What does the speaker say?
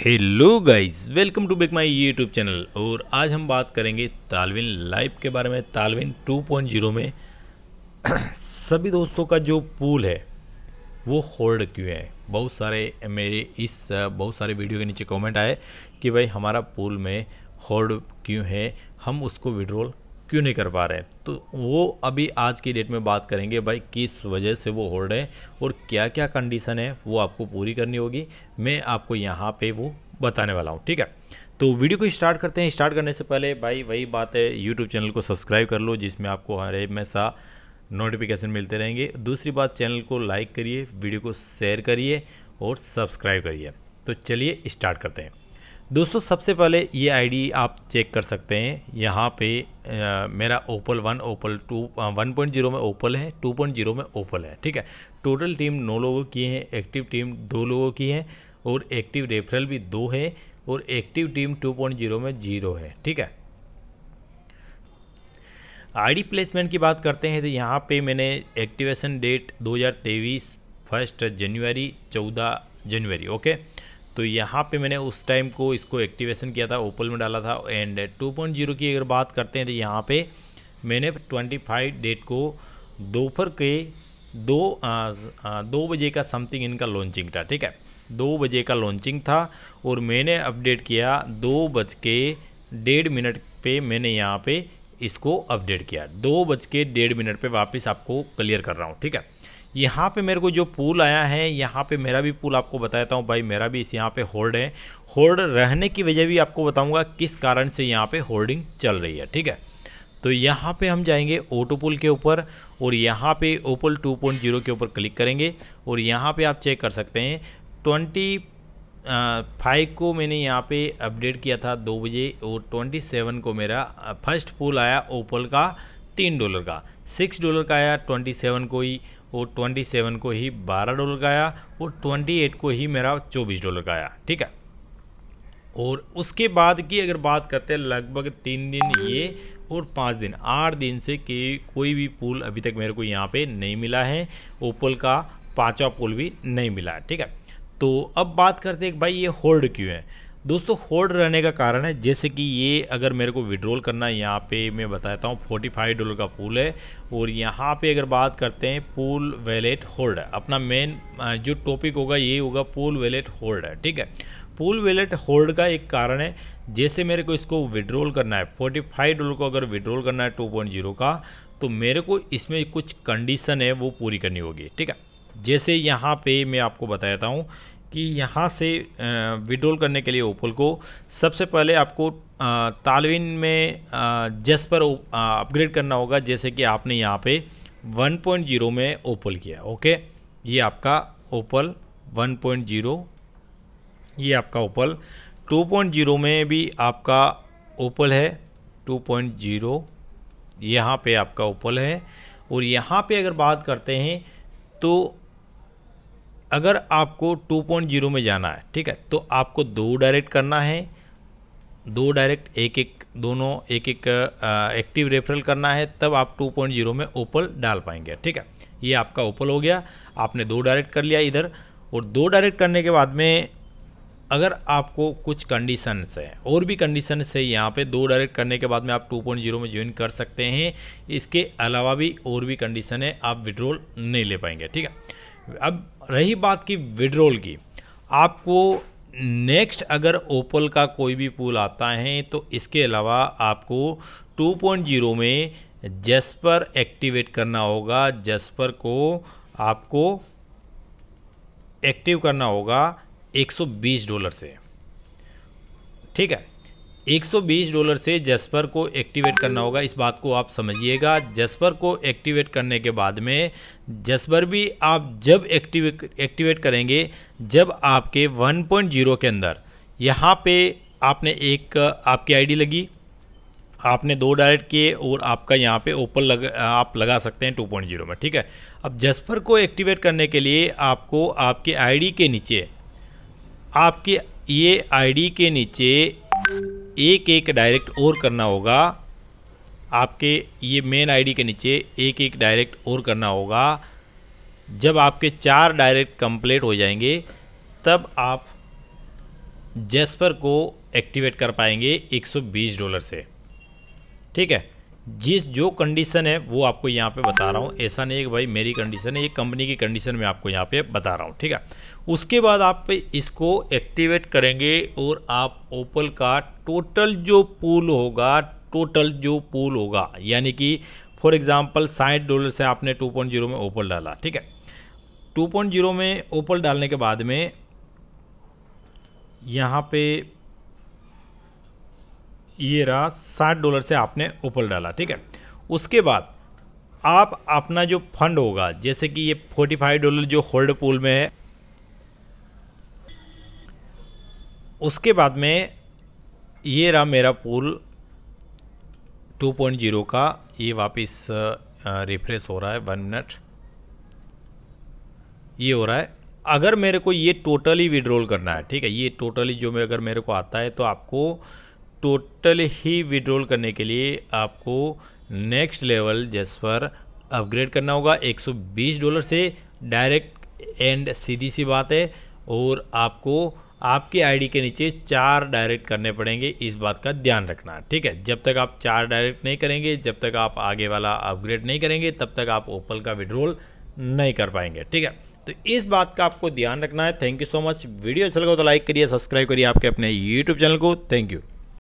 hello guys welcome to back my YouTube channel और आज हम बात करेंगे तालविन लाइव के बारे में तालविन 2.0 में सभी दोस्तों का जो पूल है वो होल्ड क्यों है बहुत सारे मेरे इस बहुत सारे वीडियो के नीचे कमेंट आए कि भाई हमारा पूल में होल्ड क्यों है हम उसको विड्रॉल क्यों नहीं कर पा रहे तो वो अभी आज की डेट में बात करेंगे भाई किस वजह से वो हो रहे हैं और क्या क्या कंडीशन है वो आपको पूरी करनी होगी मैं आपको यहाँ पे वो बताने वाला हूँ ठीक है तो वीडियो को स्टार्ट करते हैं स्टार्ट करने से पहले भाई वही बात है यूट्यूब चैनल को सब्सक्राइब कर लो जिसमें आपको हर हमेशा नोटिफिकेशन मिलते रहेंगे दूसरी बात चैनल को लाइक करिए वीडियो को शेयर करिए और सब्सक्राइब करिए तो चलिए स्टार्ट करते हैं दोस्तों सबसे पहले ये आईडी आप चेक कर सकते हैं यहाँ पे आ, मेरा opal one opal two one point zero में ओपल है टू पॉइंट जीरो में ओपल है ठीक है टोटल टीम नौ लोगों की है एक्टिव टीम दो लोगों की है और एक्टिव रेफरल भी दो है और active team two point zero में जीरो है ठीक है आईडी प्लेसमेंट की बात करते हैं तो यहाँ पे मैंने एक्टिवेशन डेट 2023 फर्स्ट जनवरी चौदह जनवरी ओके तो यहाँ पे मैंने उस टाइम को इसको एक्टिवेशन किया था ओपल में डाला था एंड 2.0 की अगर बात करते हैं तो यहाँ पे मैंने 25 डेट को दोपहर के दो आ, आ, दो बजे का समथिंग इनका लॉन्चिंग था ठीक है दो बजे का लॉन्चिंग था और मैंने अपडेट किया दो बज के डेढ़ मिनट पे मैंने यहाँ पे इसको अपडेट किया दो बज के डेढ़ मिनट पे वापस आपको क्लियर कर रहा हूँ ठीक है यहाँ पे मेरे को जो पूल आया है यहाँ पे मेरा भी पूल आपको बताता हूँ भाई मेरा भी इस यहाँ पे होर्ड है होर्ड रहने की वजह भी आपको बताऊँगा किस कारण से यहाँ पे होर्डिंग चल रही है ठीक है तो यहाँ पे हम जाएंगे ओटो पुल के ऊपर और यहाँ पे ओपल 2.0 के ऊपर क्लिक करेंगे और यहाँ पे आप चेक कर सकते हैं ट्वेंटी फाइव को मैंने यहाँ पे अपडेट किया था दो बजे और ट्वेंटी सेवन को मेरा फर्स्ट पुल आया ओपल का तीन डॉलर का सिक्स डॉलर का आया ट्वेंटी सेवन को ही वो 27 को ही 12 डॉलर का आया और 28 को ही मेरा 24 डॉलर का आया ठीक है और उसके बाद की अगर बात करते हैं लगभग तीन दिन ये और पाँच दिन आठ दिन से के कोई भी पुल अभी तक मेरे को यहाँ पे नहीं मिला है ओपल का पाँचवा पुल भी नहीं मिला है ठीक है तो अब बात करते हैं भाई ये होल्ड क्यों है दोस्तों होल्ड रहने का कारण है जैसे कि ये अगर मेरे को विड्रॉल करना है यहाँ पे मैं बताता हूँ फोर्टी फाइव डॉलर का पूल है और यहाँ पे अगर बात करते हैं पूल वैलेट होल्ड अपना मेन जो टॉपिक होगा ये होगा पूल वैलेट होल्ड है ठीक है पूल वैलेट होल्ड का एक कारण है जैसे मेरे को इसको विड्रॉल करना है फोर्टी फाइव डॉलर को अगर विड्रॉल करना है टू पॉइंट जीरो का तो मेरे को इसमें कुछ कंडीशन है वो पूरी करनी होगी ठीक है जैसे यहाँ पे मैं आपको बताता हूँ कि यहाँ से विड्रॉल करने के लिए ओपल को सबसे पहले आपको तालविन में जस पर अपग्रेड करना होगा जैसे कि आपने यहाँ पे 1.0 में ओपल किया ओके ये आपका ओपल 1.0 ये आपका ओपल 2.0 में भी आपका ओपल है 2.0 यहाँ पर आपका ओपल है और यहाँ पे अगर बात करते हैं तो अगर आपको 2.0 में जाना है ठीक है तो आपको दो डायरेक्ट करना है दो डायरेक्ट एक एक दोनों एक एक एक्टिव रेफरल करना है तब आप 2.0 में ओपल डाल पाएंगे ठीक है ये आपका ओपल हो गया आपने दो डायरेक्ट कर लिया इधर और दो डायरेक्ट करने के बाद में अगर आपको कुछ कंडीशन है और भी कंडीशन है यहाँ पे दो डायरेक्ट करने के बाद में आप 2.0 में ज्वाइन कर सकते हैं इसके अलावा भी और भी कंडीशन है आप विड्रोल नहीं ले पाएंगे ठीक है अब रही बात की विड्रोल की आपको नेक्स्ट अगर ओपल का कोई भी पूल आता है तो इसके अलावा आपको 2.0 में जेस्पर एक्टिवेट करना होगा जेस्पर को आपको एक्टिव करना होगा 120 डॉलर से ठीक है 120 डॉलर से जस्पर को एक्टिवेट करना होगा इस बात को आप समझिएगा जस्पर को एक्टिवेट करने के बाद में जस्पर भी आप जब एक्टिवेट एक्टिवेट करेंगे जब आपके 1.0 के अंदर यहाँ पे आपने एक आपकी आईडी लगी आपने दो डायरेक्ट किए और आपका यहाँ पे ओपन लग आप लगा सकते हैं 2.0 में ठीक है अब जस्पर को एक्टिवेट करने के लिए आपको आपके आई के नीचे आपके ये आईडी के नीचे एक एक डायरेक्ट और करना होगा आपके ये मेन आईडी के नीचे एक एक डायरेक्ट और करना होगा जब आपके चार डायरेक्ट कंप्लीट हो जाएंगे तब आप जेस्पर को एक्टिवेट कर पाएंगे 120 डॉलर से ठीक है जिस जो कंडीशन है वो आपको यहाँ पे बता रहा हूँ ऐसा नहीं है कि भाई मेरी कंडीशन है ये कंपनी की कंडीशन में आपको यहाँ पे बता रहा हूँ ठीक है उसके बाद आप इसको एक्टिवेट करेंगे और आप ओपल का टोटल जो पूल होगा टोटल जो पूल होगा यानी कि फॉर एग्जांपल साठ डॉलर से आपने 2.0 में ओपल डाला ठीक है टू में ओपल डालने के बाद में यहाँ पे ये रहा साठ डॉलर से आपने ऊपर डाला ठीक है उसके बाद आप अपना जो फंड होगा जैसे कि ये फोर्टी फाइव डॉलर जो होल्ड पूल में है उसके बाद में ये रहा मेरा पूल 2.0 का ये वापस रिफ्रेश हो रहा है वन मिनट ये हो रहा है अगर मेरे को ये टोटली विड्रॉल करना है ठीक है ये टोटली जो मैं अगर मेरे को आता है तो आपको टोटल ही विड्रॉल करने के लिए आपको नेक्स्ट लेवल जैस पर अपग्रेड करना होगा 120 डॉलर से डायरेक्ट एंड सीधी सी बात है और आपको आपके आईडी के नीचे चार डायरेक्ट करने पड़ेंगे इस बात का ध्यान रखना ठीक है जब तक आप चार डायरेक्ट नहीं करेंगे जब तक आप आगे वाला अपग्रेड नहीं करेंगे तब तक आप ओपल का विड्रोल नहीं कर पाएंगे ठीक है तो इस बात का आपको ध्यान रखना है thank you so much video अच्छा लगा तो लाइक करिए सब्सक्राइब करिए आपके अपने यूट्यूब चैनल को थैंक यू